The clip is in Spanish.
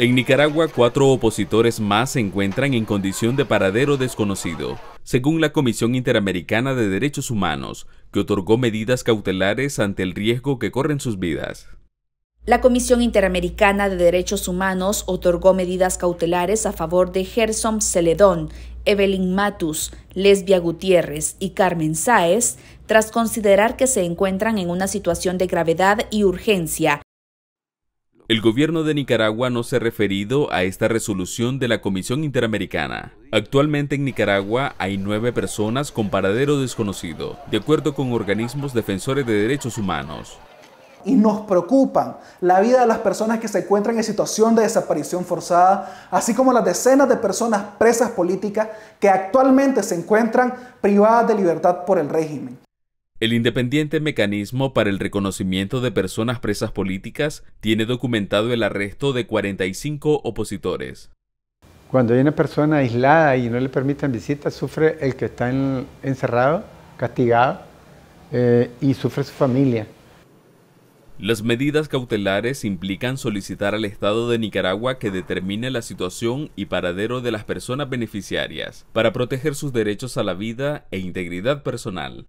En Nicaragua, cuatro opositores más se encuentran en condición de paradero desconocido, según la Comisión Interamericana de Derechos Humanos, que otorgó medidas cautelares ante el riesgo que corren sus vidas. La Comisión Interamericana de Derechos Humanos otorgó medidas cautelares a favor de Gerson Celedón, Evelyn Matus, Lesbia Gutiérrez y Carmen Sáez, tras considerar que se encuentran en una situación de gravedad y urgencia el gobierno de Nicaragua no se ha referido a esta resolución de la Comisión Interamericana. Actualmente en Nicaragua hay nueve personas con paradero desconocido, de acuerdo con organismos defensores de derechos humanos. Y nos preocupan la vida de las personas que se encuentran en situación de desaparición forzada, así como las decenas de personas presas políticas que actualmente se encuentran privadas de libertad por el régimen. El independiente mecanismo para el reconocimiento de personas presas políticas tiene documentado el arresto de 45 opositores. Cuando hay una persona aislada y no le permiten visitas, sufre el que está encerrado, castigado, eh, y sufre su familia. Las medidas cautelares implican solicitar al Estado de Nicaragua que determine la situación y paradero de las personas beneficiarias para proteger sus derechos a la vida e integridad personal.